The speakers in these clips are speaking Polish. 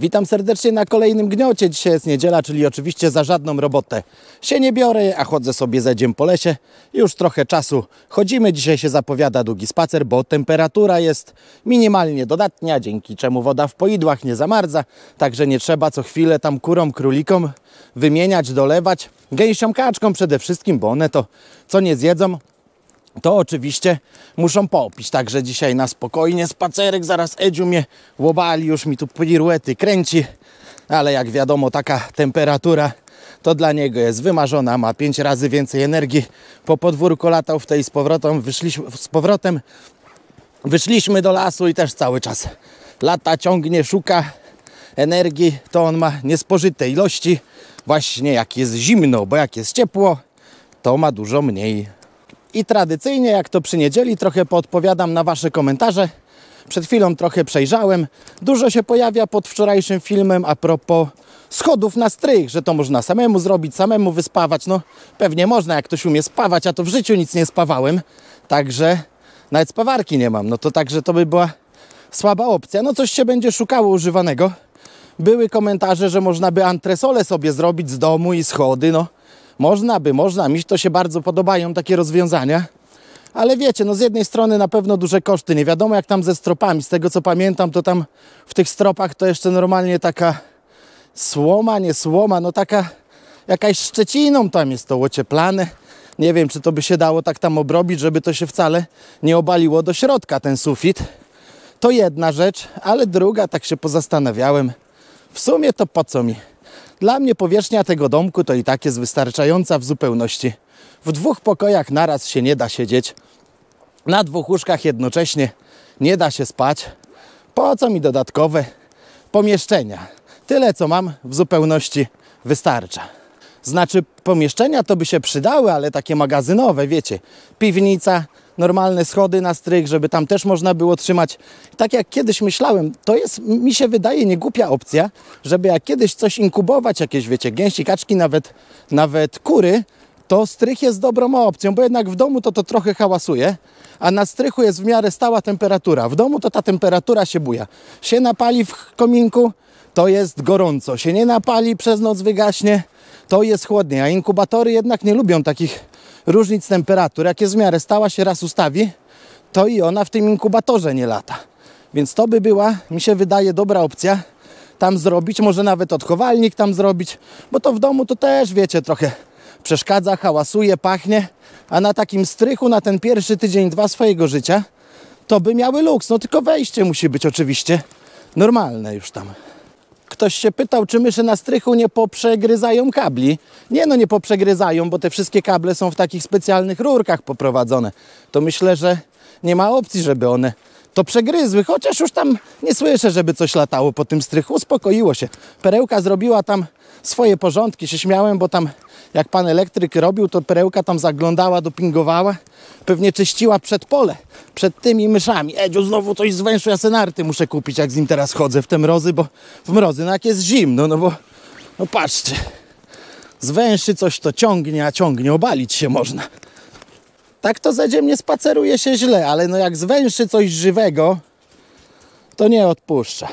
Witam serdecznie na kolejnym gniocie. Dzisiaj jest niedziela, czyli oczywiście za żadną robotę się nie biorę, a chodzę sobie za dzień po lesie. Już trochę czasu chodzimy. Dzisiaj się zapowiada długi spacer, bo temperatura jest minimalnie dodatnia, dzięki czemu woda w poidłach nie zamarza. Także nie trzeba co chwilę tam kurom, królikom wymieniać, dolewać. Gęsią kaczką przede wszystkim, bo one to co nie zjedzą, to oczywiście muszą popić. Także dzisiaj na spokojnie spacerek, zaraz Edziu mnie łobali, już mi tu piruety kręci, ale jak wiadomo taka temperatura to dla niego jest wymarzona, ma 5 razy więcej energii. Po podwórku latał w tej z powrotem, wyszliśmy, z powrotem wyszliśmy do lasu i też cały czas lata, ciągnie, szuka energii, to on ma niespożyte ilości, właśnie jak jest zimno, bo jak jest ciepło, to ma dużo mniej. I tradycyjnie, jak to przy niedzieli, trochę podpowiadam na Wasze komentarze. Przed chwilą trochę przejrzałem. Dużo się pojawia pod wczorajszym filmem a propos schodów na strych, że to można samemu zrobić, samemu wyspawać. No pewnie można, jak ktoś umie spawać, a to w życiu nic nie spawałem. Także nawet spawarki nie mam. No to także to by była słaba opcja. No coś się będzie szukało używanego. Były komentarze, że można by antresolę sobie zrobić z domu i schody. No można by, można, mi to się bardzo podobają takie rozwiązania. Ale wiecie, no z jednej strony na pewno duże koszty, nie wiadomo jak tam ze stropami. Z tego co pamiętam, to tam w tych stropach to jeszcze normalnie taka słoma, nie słoma, no taka jakaś szczeciną tam jest to ocieplane. Nie wiem, czy to by się dało tak tam obrobić, żeby to się wcale nie obaliło do środka ten sufit. To jedna rzecz, ale druga, tak się pozastanawiałem, w sumie to po co mi dla mnie powierzchnia tego domku to i tak jest wystarczająca w zupełności. W dwóch pokojach naraz się nie da siedzieć. Na dwóch łóżkach jednocześnie nie da się spać. Po co mi dodatkowe pomieszczenia? Tyle co mam w zupełności wystarcza. Znaczy pomieszczenia to by się przydały, ale takie magazynowe, wiecie, piwnica, normalne schody na strych, żeby tam też można było trzymać. Tak jak kiedyś myślałem, to jest, mi się wydaje, niegłupia opcja, żeby jak kiedyś coś inkubować, jakieś, wiecie, gęsi, kaczki, nawet, nawet kury, to strych jest dobrą opcją, bo jednak w domu to to trochę hałasuje, a na strychu jest w miarę stała temperatura. W domu to ta temperatura się buja. Się napali w kominku, to jest gorąco. Się nie napali, przez noc wygaśnie, to jest chłodniej, a inkubatory jednak nie lubią takich różnic temperatur. Jak jest w miarę stała się raz ustawi, to i ona w tym inkubatorze nie lata. Więc to by była, mi się wydaje, dobra opcja tam zrobić, może nawet odchowalnik tam zrobić, bo to w domu to też, wiecie, trochę przeszkadza, hałasuje, pachnie, a na takim strychu na ten pierwszy tydzień, dwa swojego życia, to by miały luks. No tylko wejście musi być oczywiście normalne już tam. Ktoś się pytał, czy myszy na strychu nie poprzegryzają kabli. Nie no, nie poprzegryzają, bo te wszystkie kable są w takich specjalnych rurkach poprowadzone. To myślę, że nie ma opcji, żeby one to przegryzły, chociaż już tam nie słyszę, żeby coś latało po tym strychu, uspokoiło się. Perełka zrobiła tam swoje porządki, się śmiałem, bo tam jak pan elektryk robił, to perełka tam zaglądała, dopingowała, pewnie czyściła przed pole, przed tymi myszami. Edziu, znowu coś z węszu, ja senarty muszę kupić, jak z nim teraz chodzę w te mrozy, bo w mrozy, no jak jest zimno, no bo, no patrzcie, z węszy coś to ciągnie, a ciągnie, obalić się można. Tak to ze ziemi spaceruje się źle, ale no jak zwęszy coś żywego, to nie odpuszcza.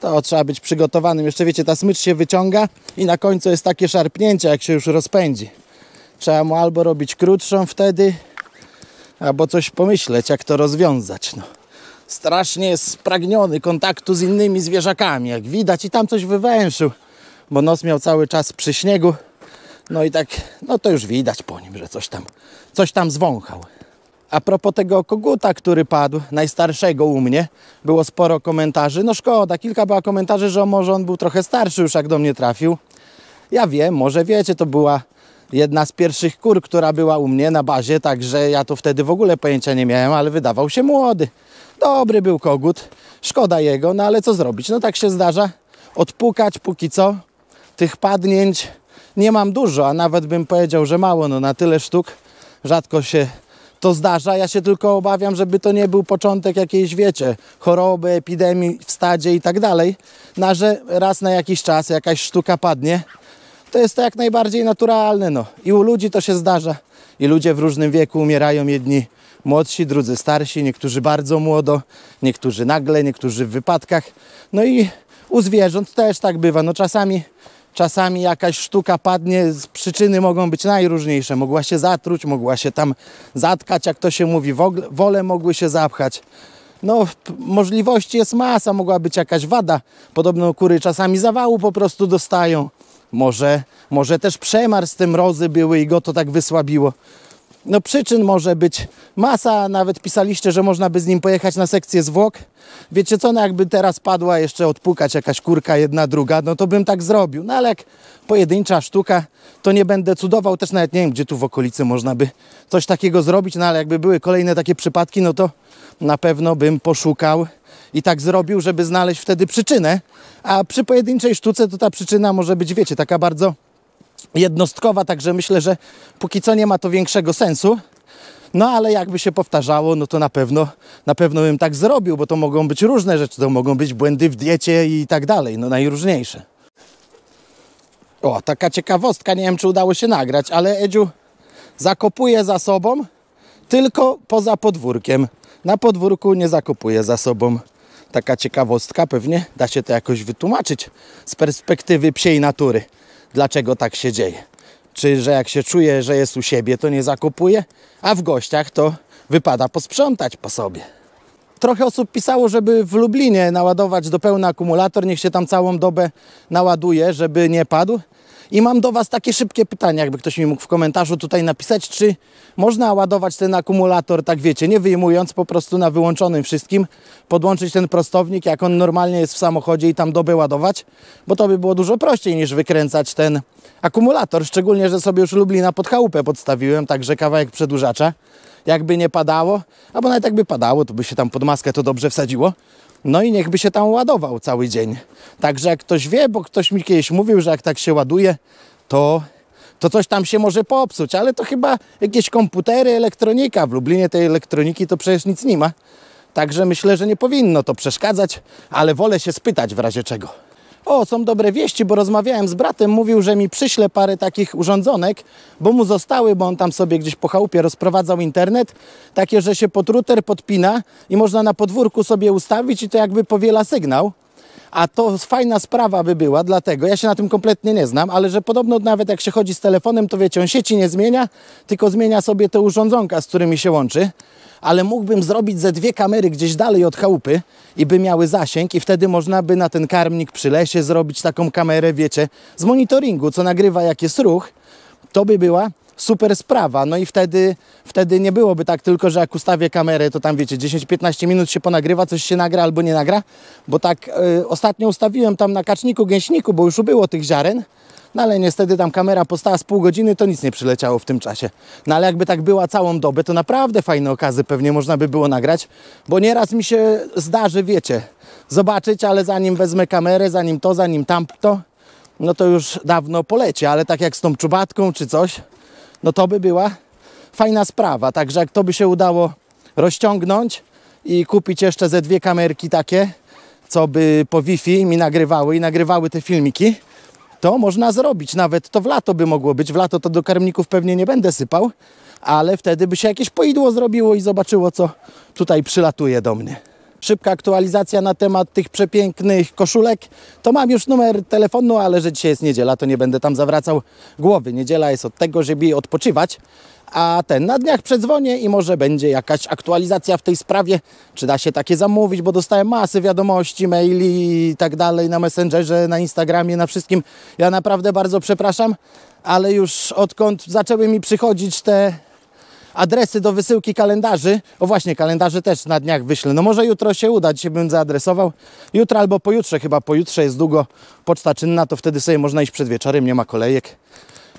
To trzeba być przygotowanym. Jeszcze wiecie, ta smycz się wyciąga i na końcu jest takie szarpnięcie, jak się już rozpędzi. Trzeba mu albo robić krótszą wtedy, albo coś pomyśleć, jak to rozwiązać. No. Strasznie jest spragniony kontaktu z innymi zwierzakami, jak widać. I tam coś wywęszył, bo nos miał cały czas przy śniegu. No i tak, no to już widać po nim, że coś tam coś tam zwąchał. A propos tego koguta, który padł, najstarszego u mnie, było sporo komentarzy. No szkoda, kilka była komentarzy, że może on był trochę starszy już jak do mnie trafił. Ja wiem, może wiecie, to była jedna z pierwszych kur, która była u mnie na bazie, także ja tu wtedy w ogóle pojęcia nie miałem, ale wydawał się młody. Dobry był kogut, szkoda jego, no ale co zrobić? No tak się zdarza, odpukać póki co. Tych padnięć nie mam dużo, a nawet bym powiedział, że mało, no na tyle sztuk, rzadko się to zdarza. Ja się tylko obawiam, żeby to nie był początek jakiejś, wiecie, choroby, epidemii w stadzie i tak dalej. Na no, że raz na jakiś czas jakaś sztuka padnie, to jest to jak najbardziej naturalne. No. I u ludzi to się zdarza. I ludzie w różnym wieku umierają jedni młodsi, drudzy starsi, niektórzy bardzo młodo, niektórzy nagle, niektórzy w wypadkach. No i u zwierząt też tak bywa. No czasami Czasami jakaś sztuka padnie, z przyczyny mogą być najróżniejsze. Mogła się zatruć, mogła się tam zatkać, jak to się mówi, wole mogły się zapchać. No, możliwości jest masa, mogła być jakaś wada. Podobno kury czasami zawału po prostu dostają. Może, może też przemar z tym rozy były i go to tak wysłabiło. No przyczyn może być masa, nawet pisaliście, że można by z nim pojechać na sekcję zwłok. Wiecie co, no jakby teraz padła jeszcze odpukać jakaś kurka jedna, druga, no to bym tak zrobił. No ale jak pojedyncza sztuka, to nie będę cudował. Też nawet nie wiem, gdzie tu w okolicy można by coś takiego zrobić, no ale jakby były kolejne takie przypadki, no to na pewno bym poszukał i tak zrobił, żeby znaleźć wtedy przyczynę. A przy pojedynczej sztuce to ta przyczyna może być, wiecie, taka bardzo jednostkowa, także myślę, że póki co nie ma to większego sensu. No ale jakby się powtarzało, no to na pewno, na pewno bym tak zrobił, bo to mogą być różne rzeczy, to mogą być błędy w diecie i tak dalej, no najróżniejsze. O, taka ciekawostka, nie wiem czy udało się nagrać, ale Edziu zakopuje za sobą, tylko poza podwórkiem. Na podwórku nie zakopuje za sobą. Taka ciekawostka, pewnie da się to jakoś wytłumaczyć z perspektywy psiej natury dlaczego tak się dzieje. Czy że jak się czuje, że jest u siebie, to nie zakopuje, a w gościach to wypada posprzątać po sobie. Trochę osób pisało, żeby w Lublinie naładować do pełna akumulator, niech się tam całą dobę naładuje, żeby nie padł. I mam do Was takie szybkie pytanie, jakby ktoś mi mógł w komentarzu tutaj napisać, czy można ładować ten akumulator, tak wiecie, nie wyjmując, po prostu na wyłączonym wszystkim, podłączyć ten prostownik, jak on normalnie jest w samochodzie i tam dobę ładować, bo to by było dużo prościej niż wykręcać ten akumulator, szczególnie, że sobie już Lublina pod chałupę podstawiłem, także kawałek przedłużacza, jakby nie padało, albo nawet jakby padało, to by się tam pod maskę to dobrze wsadziło, no i niechby się tam ładował cały dzień. Także jak ktoś wie, bo ktoś mi kiedyś mówił, że jak tak się ładuje, to, to coś tam się może popsuć, ale to chyba jakieś komputery, elektronika. W Lublinie tej elektroniki to przecież nic nie ma. Także myślę, że nie powinno to przeszkadzać, ale wolę się spytać w razie czego. O, są dobre wieści, bo rozmawiałem z bratem, mówił, że mi przyśle parę takich urządzonek, bo mu zostały, bo on tam sobie gdzieś po chałupie rozprowadzał internet, takie, że się pod router podpina i można na podwórku sobie ustawić i to jakby powiela sygnał. A to fajna sprawa by była, dlatego, ja się na tym kompletnie nie znam, ale że podobno nawet jak się chodzi z telefonem, to wiecie, on sieci nie zmienia, tylko zmienia sobie te urządzonka, z którymi się łączy ale mógłbym zrobić ze dwie kamery gdzieś dalej od chałupy i by miały zasięg i wtedy można by na ten karmnik przy lesie zrobić taką kamerę, wiecie, z monitoringu, co nagrywa jak jest ruch. To by była super sprawa. No i wtedy, wtedy nie byłoby tak tylko, że jak ustawię kamerę, to tam wiecie, 10-15 minut się ponagrywa, coś się nagra albo nie nagra, bo tak y, ostatnio ustawiłem tam na kaczniku, gęśniku, bo już było tych ziaren, no ale niestety tam kamera postała z pół godziny, to nic nie przyleciało w tym czasie. No ale jakby tak była całą dobę, to naprawdę fajne okazy pewnie można by było nagrać, bo nieraz mi się zdarzy, wiecie, zobaczyć, ale zanim wezmę kamerę, zanim to, zanim tamto, no to już dawno poleci, ale tak jak z tą czubatką czy coś, no to by była fajna sprawa. Także jak to by się udało rozciągnąć i kupić jeszcze ze dwie kamerki takie, co by po Wi-Fi mi nagrywały i nagrywały te filmiki, to można zrobić. Nawet to w lato by mogło być. W lato to do karmników pewnie nie będę sypał, ale wtedy by się jakieś poidło zrobiło i zobaczyło, co tutaj przylatuje do mnie szybka aktualizacja na temat tych przepięknych koszulek, to mam już numer telefonu, ale że dzisiaj jest niedziela, to nie będę tam zawracał głowy. Niedziela jest od tego, żeby odpoczywać. A ten na dniach przedzwonię i może będzie jakaś aktualizacja w tej sprawie. Czy da się takie zamówić, bo dostałem masy wiadomości, maili i tak dalej na Messengerze, na Instagramie, na wszystkim. Ja naprawdę bardzo przepraszam, ale już odkąd zaczęły mi przychodzić te adresy do wysyłki kalendarzy. O właśnie, kalendarze też na dniach wyślę. No może jutro się uda, dzisiaj bym zaadresował. Jutro albo pojutrze chyba, pojutrze jest długo poczta czynna, to wtedy sobie można iść przed wieczorem, nie ma kolejek.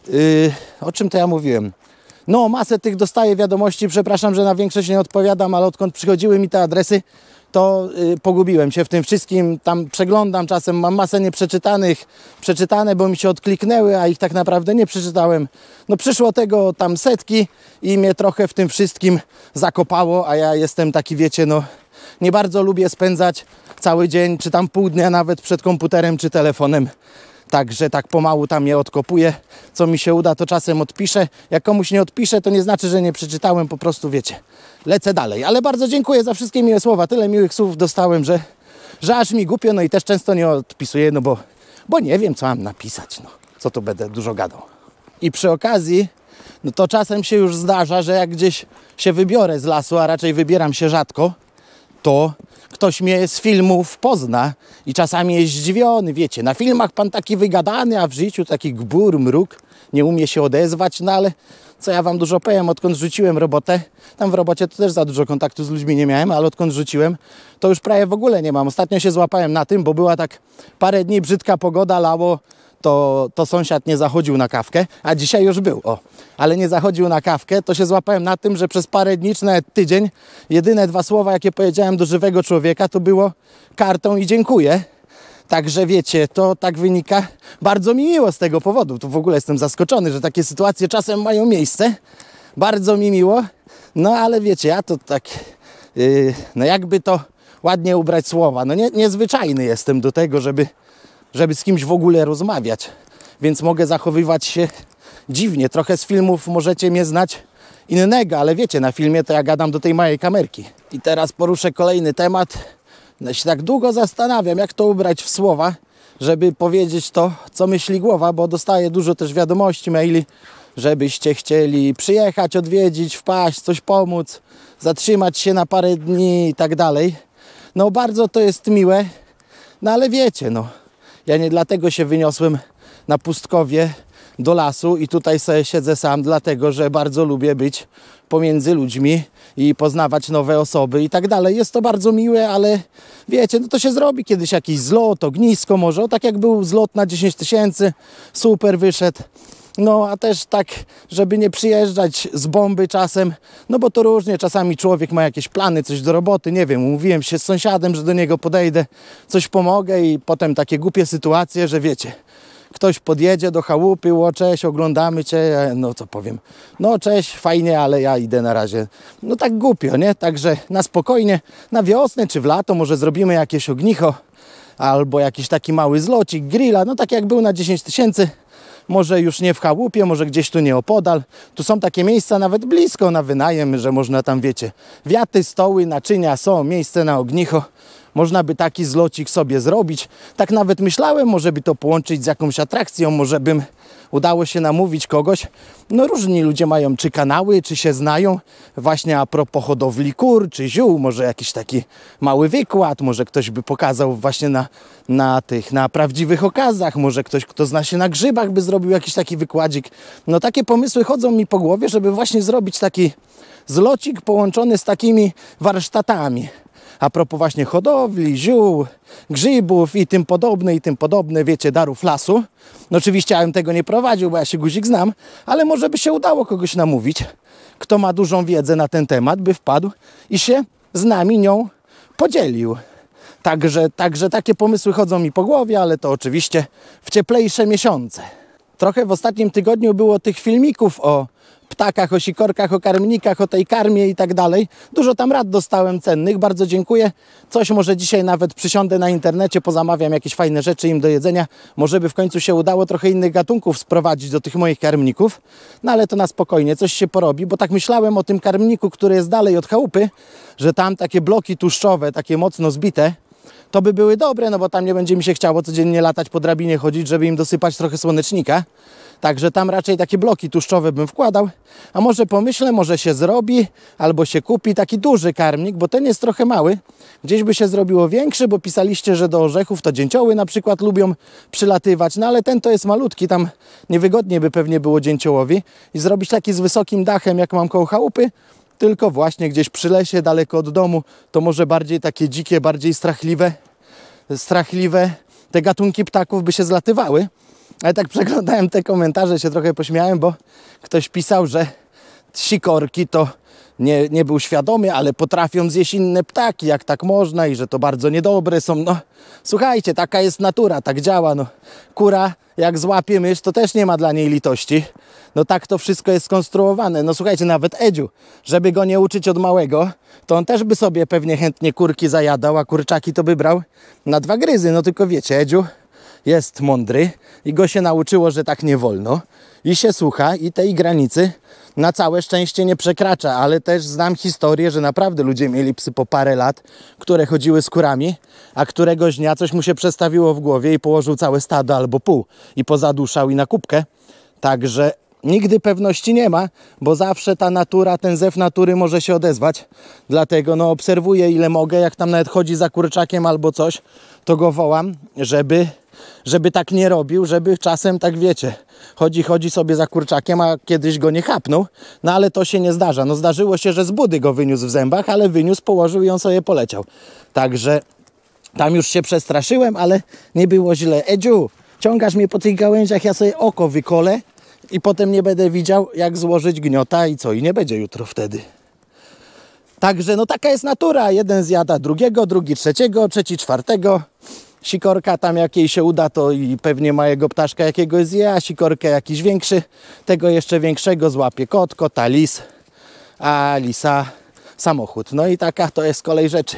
Yy, o czym to ja mówiłem? No, masę tych dostaję wiadomości, przepraszam, że na większość nie odpowiadam, ale odkąd przychodziły mi te adresy, to y, pogubiłem się w tym wszystkim. Tam przeglądam czasem, mam masę nieprzeczytanych, przeczytane, bo mi się odkliknęły, a ich tak naprawdę nie przeczytałem. No przyszło tego tam setki i mnie trochę w tym wszystkim zakopało, a ja jestem taki, wiecie, no nie bardzo lubię spędzać cały dzień, czy tam pół dnia nawet przed komputerem czy telefonem. Także tak pomału tam je odkopuję. Co mi się uda, to czasem odpiszę. Jak komuś nie odpiszę, to nie znaczy, że nie przeczytałem, po prostu wiecie. Lecę dalej. Ale bardzo dziękuję za wszystkie miłe słowa. Tyle miłych słów dostałem, że, że aż mi głupio, no i też często nie odpisuję, no bo, bo nie wiem, co mam napisać. No. Co tu będę dużo gadał. I przy okazji, no to czasem się już zdarza, że jak gdzieś się wybiorę z lasu, a raczej wybieram się rzadko, to ktoś mnie z filmów pozna i czasami jest zdziwiony, wiecie, na filmach pan taki wygadany, a w życiu taki gbur, mruk, nie umie się odezwać, no ale co ja wam dużo powiem, odkąd rzuciłem robotę, tam w robocie to też za dużo kontaktu z ludźmi nie miałem, ale odkąd rzuciłem, to już prawie w ogóle nie mam. Ostatnio się złapałem na tym, bo była tak parę dni brzydka pogoda, lało to, to sąsiad nie zachodził na kawkę, a dzisiaj już był, o. Ale nie zachodził na kawkę, to się złapałem na tym, że przez parę dni czy nawet tydzień jedyne dwa słowa, jakie powiedziałem do żywego człowieka, to było kartą i dziękuję. Także wiecie, to tak wynika. Bardzo mi miło z tego powodu. Tu w ogóle jestem zaskoczony, że takie sytuacje czasem mają miejsce. Bardzo mi miło. No ale wiecie, ja to tak, yy, no jakby to ładnie ubrać słowa. No nie, niezwyczajny jestem do tego, żeby żeby z kimś w ogóle rozmawiać, więc mogę zachowywać się dziwnie. Trochę z filmów możecie mnie znać innego, ale wiecie, na filmie to ja gadam do tej mojej kamerki. I teraz poruszę kolejny temat. Ja się tak długo zastanawiam, jak to ubrać w słowa, żeby powiedzieć to, co myśli głowa, bo dostaję dużo też wiadomości, maili, żebyście chcieli przyjechać, odwiedzić, wpaść, coś pomóc, zatrzymać się na parę dni i tak dalej. No bardzo to jest miłe, no ale wiecie, no ja nie dlatego się wyniosłem na pustkowie do lasu i tutaj sobie siedzę sam, dlatego że bardzo lubię być pomiędzy ludźmi i poznawać nowe osoby i tak dalej. Jest to bardzo miłe, ale wiecie, no to się zrobi kiedyś jakiś zlot, ognisko może, o, tak jak był zlot na 10 tysięcy, super wyszedł. No a też tak, żeby nie przyjeżdżać z bomby czasem, no bo to różnie, czasami człowiek ma jakieś plany, coś do roboty, nie wiem, umówiłem się z sąsiadem, że do niego podejdę, coś pomogę i potem takie głupie sytuacje, że wiecie, ktoś podjedzie do chałupy, o cześć, oglądamy cię, no co powiem, no cześć, fajnie, ale ja idę na razie. No tak głupio, nie? Także na spokojnie, na wiosnę czy w lato może zrobimy jakieś ognicho albo jakiś taki mały zlocik, grilla, no tak jak był na 10 tysięcy, może już nie w chałupie, może gdzieś tu nieopodal. Tu są takie miejsca nawet blisko na wynajem, że można tam, wiecie, wiaty, stoły, naczynia są, miejsce na ognicho. Można by taki zlocik sobie zrobić. Tak nawet myślałem, może by to połączyć z jakąś atrakcją, może bym udało się namówić kogoś. No różni ludzie mają czy kanały, czy się znają. Właśnie a propos hodowli kur, czy ziół, może jakiś taki mały wykład, może ktoś by pokazał właśnie na, na tych, na prawdziwych okazach, może ktoś, kto zna się na grzybach, by zrobił jakiś taki wykładzik. No takie pomysły chodzą mi po głowie, żeby właśnie zrobić taki zlocik połączony z takimi warsztatami a propos właśnie hodowli, ziół, grzybów i tym podobne i tym podobne, wiecie, darów lasu. No oczywiście ja bym tego nie prowadził, bo ja się guzik znam, ale może by się udało kogoś namówić, kto ma dużą wiedzę na ten temat, by wpadł i się z nami nią podzielił. Także, także takie pomysły chodzą mi po głowie, ale to oczywiście w cieplejsze miesiące. Trochę w ostatnim tygodniu było tych filmików o ptakach, o sikorkach, o karmnikach, o tej karmie i tak dalej. Dużo tam rad dostałem cennych, bardzo dziękuję. Coś może dzisiaj nawet przysiądę na internecie, pozamawiam jakieś fajne rzeczy im do jedzenia. Może by w końcu się udało trochę innych gatunków sprowadzić do tych moich karmników. No ale to na spokojnie, coś się porobi, bo tak myślałem o tym karmniku, który jest dalej od chałupy, że tam takie bloki tłuszczowe, takie mocno zbite, to by były dobre, no bo tam nie będzie mi się chciało codziennie latać po drabinie chodzić, żeby im dosypać trochę słonecznika. Także tam raczej takie bloki tłuszczowe bym wkładał. A może pomyślę, może się zrobi, albo się kupi taki duży karmnik, bo ten jest trochę mały. Gdzieś by się zrobiło większy, bo pisaliście, że do orzechów to dzięcioły na przykład lubią przylatywać. No ale ten to jest malutki, tam niewygodnie by pewnie było dzięciołowi. I zrobić taki z wysokim dachem, jak mam koło chałupy, tylko właśnie gdzieś przy lesie, daleko od domu. To może bardziej takie dzikie, bardziej strachliwe, strachliwe te gatunki ptaków by się zlatywały. Ale tak przeglądałem te komentarze, się trochę pośmiałem, bo ktoś pisał, że sikorki to nie, nie był świadomy, ale potrafią zjeść inne ptaki, jak tak można i że to bardzo niedobre są. No, słuchajcie, taka jest natura, tak działa. No, kura, jak złapie mysz, to też nie ma dla niej litości. No tak to wszystko jest skonstruowane. No słuchajcie, nawet Edziu, żeby go nie uczyć od małego, to on też by sobie pewnie chętnie kurki zajadał, a kurczaki to by brał na dwa gryzy. No tylko wiecie, Edziu jest mądry i go się nauczyło, że tak nie wolno i się słucha i tej granicy na całe szczęście nie przekracza, ale też znam historię, że naprawdę ludzie mieli psy po parę lat, które chodziły z kurami, a któregoś dnia coś mu się przestawiło w głowie i położył całe stado albo pół i pozaduszał i na kubkę. Także nigdy pewności nie ma, bo zawsze ta natura, ten zew natury może się odezwać. Dlatego no, obserwuję ile mogę, jak tam nawet chodzi za kurczakiem albo coś, to go wołam, żeby żeby tak nie robił, żeby czasem, tak wiecie, chodzi, chodzi sobie za kurczakiem, a kiedyś go nie chapnął, no ale to się nie zdarza. No zdarzyło się, że z budy go wyniósł w zębach, ale wyniósł, położył i on sobie poleciał. Także tam już się przestraszyłem, ale nie było źle. Edziu, ciągasz mnie po tych gałęziach, ja sobie oko wykolę i potem nie będę widział, jak złożyć gniota i co, i nie będzie jutro wtedy. Także no taka jest natura. Jeden zjada drugiego, drugi trzeciego, trzeci czwartego sikorka tam jakiej się uda, to i pewnie jego ptaszka jakiegoś zje, a sikorkę jakiś większy, tego jeszcze większego złapie kot, kota, lis, a lisa samochód. No i taka to jest kolej rzeczy.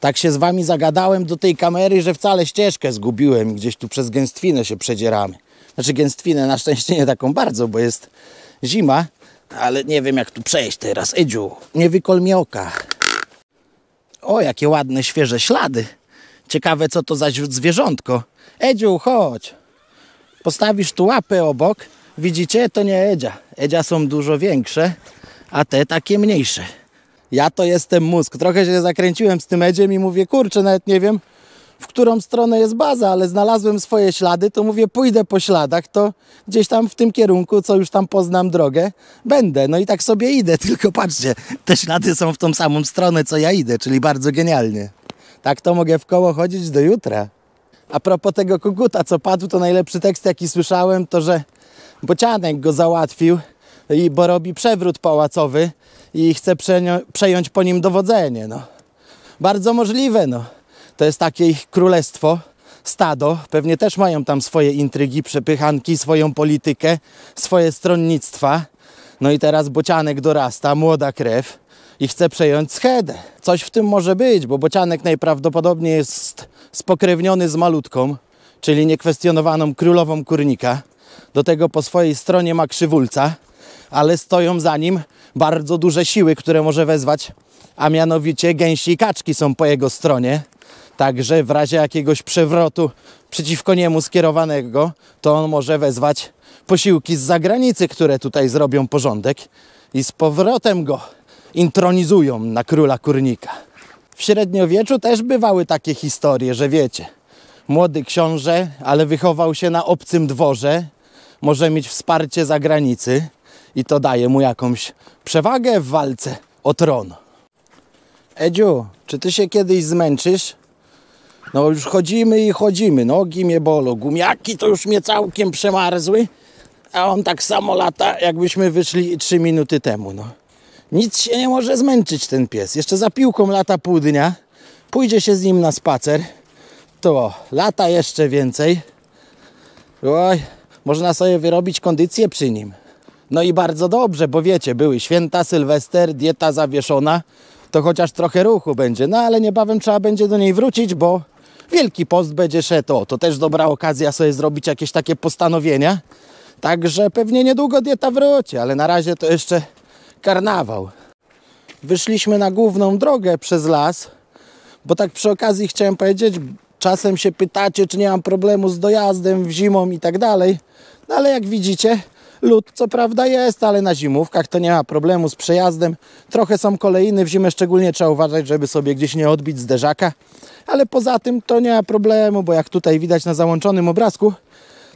Tak się z wami zagadałem do tej kamery, że wcale ścieżkę zgubiłem i gdzieś tu przez gęstwinę się przedzieramy. Znaczy gęstwinę na szczęście nie taką bardzo, bo jest zima, ale nie wiem jak tu przejść teraz. Edziu, nie wykol mi oka. O, jakie ładne, świeże ślady. Ciekawe, co to za zwierzątko. Edziu, chodź. Postawisz tu łapę obok. Widzicie? To nie Edzia. Edzia są dużo większe, a te takie mniejsze. Ja to jestem mózg. Trochę się zakręciłem z tym Edziem i mówię, kurczę, nawet nie wiem, w którą stronę jest baza, ale znalazłem swoje ślady, to mówię, pójdę po śladach, to gdzieś tam w tym kierunku, co już tam poznam drogę, będę. No i tak sobie idę, tylko patrzcie, te ślady są w tą samą stronę, co ja idę, czyli bardzo genialnie. Tak to mogę w koło chodzić do jutra. A propos tego koguta, co padł, to najlepszy tekst, jaki słyszałem, to że Bocianek go załatwił, i, bo robi przewrót pałacowy i chce przejąć po nim dowodzenie. No. Bardzo możliwe. No. To jest takie ich królestwo, stado. Pewnie też mają tam swoje intrygi, przepychanki, swoją politykę, swoje stronnictwa. No i teraz Bocianek dorasta, młoda krew i chce przejąć schedę. Coś w tym może być, bo bocianek najprawdopodobniej jest spokrewniony z malutką, czyli niekwestionowaną królową kurnika. Do tego po swojej stronie ma krzywulca, ale stoją za nim bardzo duże siły, które może wezwać, a mianowicie gęsi i kaczki są po jego stronie. Także w razie jakiegoś przewrotu przeciwko niemu skierowanego, to on może wezwać posiłki z zagranicy, które tutaj zrobią porządek i z powrotem go intronizują na króla kurnika. W średniowieczu też bywały takie historie, że wiecie, młody książę, ale wychował się na obcym dworze, może mieć wsparcie zagranicy i to daje mu jakąś przewagę w walce o tron. Edziu, czy ty się kiedyś zmęczysz? No już chodzimy i chodzimy, nogi mnie bolą, gumiaki to już mnie całkiem przemarzły, a on tak samo lata, jakbyśmy wyszli trzy minuty temu, no. Nic się nie może zmęczyć ten pies. Jeszcze za piłką lata pół dnia, pójdzie się z nim na spacer, to lata jeszcze więcej. Oj, można sobie wyrobić kondycję przy nim. No i bardzo dobrze, bo wiecie, były święta, sylwester, dieta zawieszona, to chociaż trochę ruchu będzie, no ale niebawem trzeba będzie do niej wrócić, bo Wielki Post będzie szedł. to też dobra okazja sobie zrobić jakieś takie postanowienia. Także pewnie niedługo dieta wróci, ale na razie to jeszcze karnawał. Wyszliśmy na główną drogę przez las, bo tak przy okazji chciałem powiedzieć, czasem się pytacie, czy nie mam problemu z dojazdem w zimą i tak dalej. No ale jak widzicie, lód co prawda jest, ale na zimówkach to nie ma problemu z przejazdem. Trochę są kolejny, w zimę szczególnie trzeba uważać, żeby sobie gdzieś nie odbić zderzaka. Ale poza tym to nie ma problemu, bo jak tutaj widać na załączonym obrazku,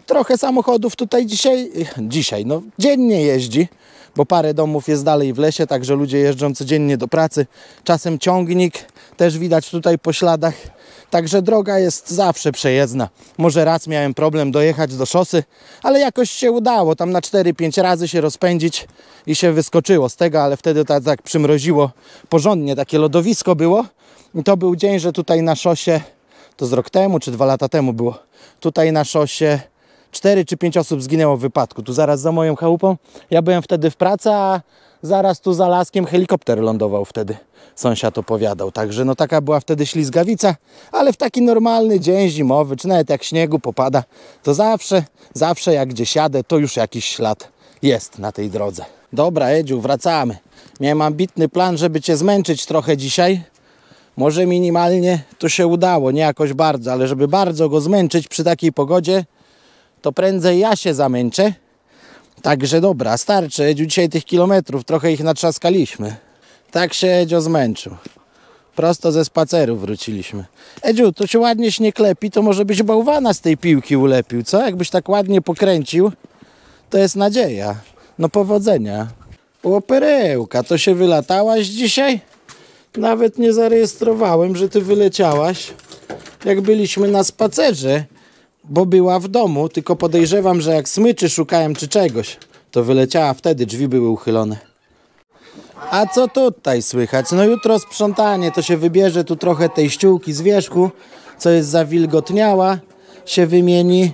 Trochę samochodów tutaj dzisiaj, eh, dzisiaj, no dziennie jeździ, bo parę domów jest dalej w lesie, także ludzie jeżdżą codziennie do pracy. Czasem ciągnik też widać tutaj po śladach, także droga jest zawsze przejezdna. Może raz miałem problem dojechać do szosy, ale jakoś się udało, tam na 4-5 razy się rozpędzić i się wyskoczyło z tego, ale wtedy tak, tak przymroziło porządnie, takie lodowisko było. I to był dzień, że tutaj na szosie, to z rok temu czy dwa lata temu było, tutaj na szosie 4 czy 5 osób zginęło w wypadku, tu zaraz za moją chałupą. Ja byłem wtedy w pracy, a zaraz tu za laskiem helikopter lądował wtedy. Sąsiad opowiadał, także no taka była wtedy ślizgawica, ale w taki normalny dzień zimowy, czy nawet jak śniegu popada, to zawsze, zawsze jak gdzie siadę, to już jakiś ślad jest na tej drodze. Dobra, Edziu, wracamy. Miałem ambitny plan, żeby Cię zmęczyć trochę dzisiaj. Może minimalnie to się udało, nie jakoś bardzo, ale żeby bardzo go zmęczyć przy takiej pogodzie, to prędzej ja się zamęczę. Także dobra, starczy. Edziu dzisiaj tych kilometrów, trochę ich natrzaskaliśmy. Tak się edziu zmęczył. Prosto ze spaceru wróciliśmy. Edziu, to się ładnie się nie klepi, to może byś bałwana z tej piłki ulepił, co? Jakbyś tak ładnie pokręcił, to jest nadzieja. No powodzenia. O perełka, to się wylatałaś dzisiaj? Nawet nie zarejestrowałem, że ty wyleciałaś. Jak byliśmy na spacerze, bo była w domu, tylko podejrzewam, że jak smyczy szukałem czy czegoś, to wyleciała wtedy, drzwi były uchylone. A co tutaj słychać? No jutro sprzątanie, to się wybierze tu trochę tej ściółki z wierzchu, co jest zawilgotniała, się wymieni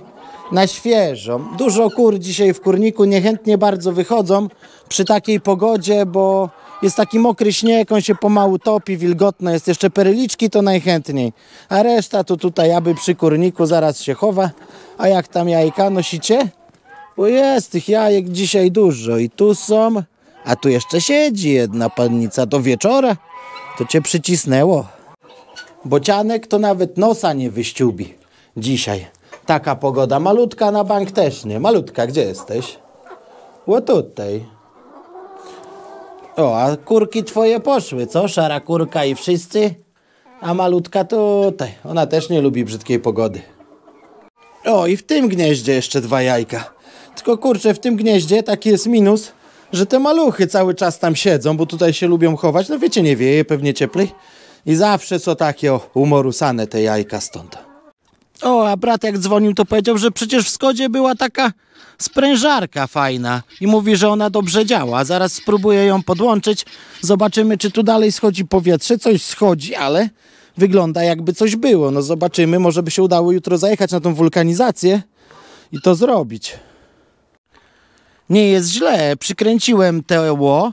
na świeżo. Dużo kur dzisiaj w kurniku niechętnie bardzo wychodzą przy takiej pogodzie, bo jest taki mokry śnieg, on się pomału topi, wilgotno jest, jeszcze peryliczki to najchętniej, a reszta to tutaj aby przy kurniku zaraz się chowa, a jak tam jajka nosicie? Bo jest tych jajek dzisiaj dużo i tu są, a tu jeszcze siedzi jedna pannica, do wieczora to cię przycisnęło. Bocianek to nawet nosa nie wyściubi dzisiaj. Taka pogoda, malutka na bank też nie, malutka, gdzie jesteś? O tutaj. O, a kurki twoje poszły, co? Szara kurka i wszyscy? A malutka tutaj. Ona też nie lubi brzydkiej pogody. O, i w tym gnieździe jeszcze dwa jajka. Tylko kurczę, w tym gnieździe taki jest minus, że te maluchy cały czas tam siedzą, bo tutaj się lubią chować. No wiecie, nie wieje, pewnie cieplej. I zawsze co takie o, umorusane te jajka stąd. O, a brat jak dzwonił, to powiedział, że przecież w Skodzie była taka sprężarka fajna i mówi, że ona dobrze działa. Zaraz spróbuję ją podłączyć. Zobaczymy, czy tu dalej schodzi powietrze. Coś schodzi, ale wygląda jakby coś było. No zobaczymy, może by się udało jutro zajechać na tą wulkanizację i to zrobić. Nie jest źle. Przykręciłem teło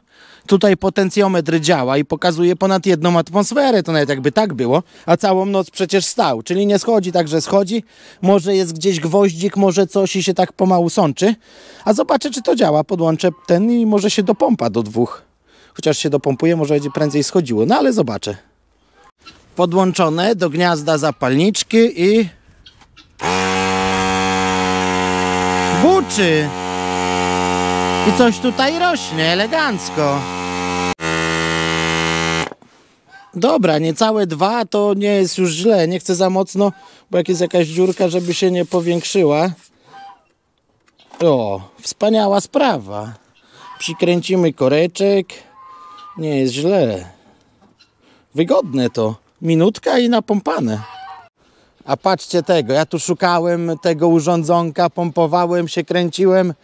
Tutaj potencjometr działa i pokazuje ponad jedną atmosferę, to nawet jakby tak było, a całą noc przecież stał, czyli nie schodzi tak, że schodzi, może jest gdzieś gwoździk, może coś i się tak pomału sączy, a zobaczę, czy to działa, podłączę ten i może się dopompa do dwóch, chociaż się dopompuje, może będzie prędzej schodziło, no ale zobaczę. Podłączone do gniazda zapalniczki i... Buczy! I coś tutaj rośnie elegancko. Dobra, niecałe dwa to nie jest już źle. Nie chcę za mocno, bo jak jest jakaś dziurka, żeby się nie powiększyła. O, wspaniała sprawa. Przykręcimy koreczek. Nie jest źle. Wygodne to. Minutka i napompane. A patrzcie tego, ja tu szukałem tego urządzonka, pompowałem się, kręciłem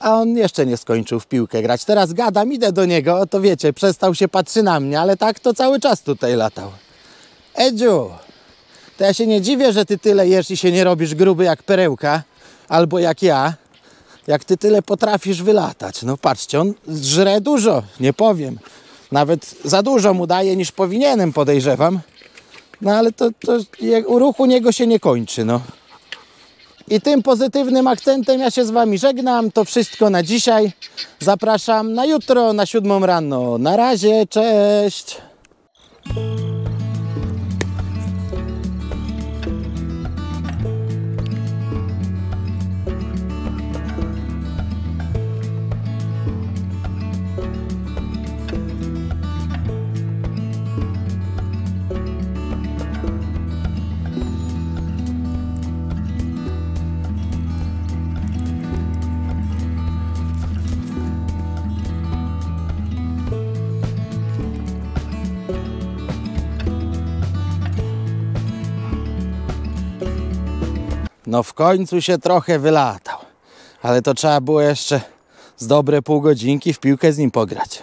a on jeszcze nie skończył w piłkę grać. Teraz gadam, idę do niego, to wiecie, przestał się, patrzy na mnie, ale tak to cały czas tutaj latał. Edziu, to ja się nie dziwię, że ty tyle jesz i się nie robisz gruby jak perełka, albo jak ja, jak ty tyle potrafisz wylatać. No patrzcie, on żre dużo, nie powiem. Nawet za dużo mu daje niż powinienem, podejrzewam. No ale to, to u ruchu niego się nie kończy, no. I tym pozytywnym akcentem ja się z Wami żegnam. To wszystko na dzisiaj. Zapraszam na jutro, na siódmą rano. Na razie, cześć! No w końcu się trochę wylatał, ale to trzeba było jeszcze z dobre pół godzinki w piłkę z nim pograć.